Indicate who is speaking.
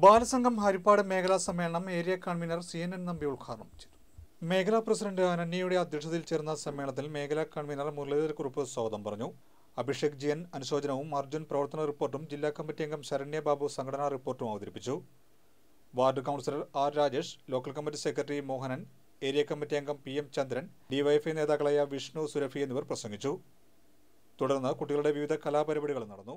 Speaker 1: ബാലസംഘം ഹരിപ്പാട് മേഖലാ സമ്മേളനം area convener C N N Nambi ഉദ്ഘാടനം ചെയ്തു മേഖലാ പ്രസിഡന്റ് അനന്യയുടെ അധ്യക്ഷതയിൽ ചേർന്ന സമ്മേളനത്തിൽ മേഖലാ കൺവീനർ മുരളീധരക്കുറുപ്പ് സ്വാഗതം പറഞ്ഞു അഭിഷേക് ജിയൻ അനുശോചനവും അർജുൻ പ്രവർത്തന റിപ്പോർട്ടും ജില്ലാ കമ്മിറ്റി അംഗം ശരണ്യ ബാബു സംഘടനാ റിപ്പോർട്ടും അവതരിപ്പിച്ചു ward councillor R Rajesh local committee secretary Mohanan area committee അംഗം പി എം ചന്ദ്രൻ ഡിവൈഎഫ്ഐ നേതാക്കളായ വിഷ്ണു സുരഫി എന്നിവർ പ്രസംഗിച്ചു തുടർന്ന് കുട്ടികളുടെ വിവിധ കലാപരിപാടികൾ നടന്നു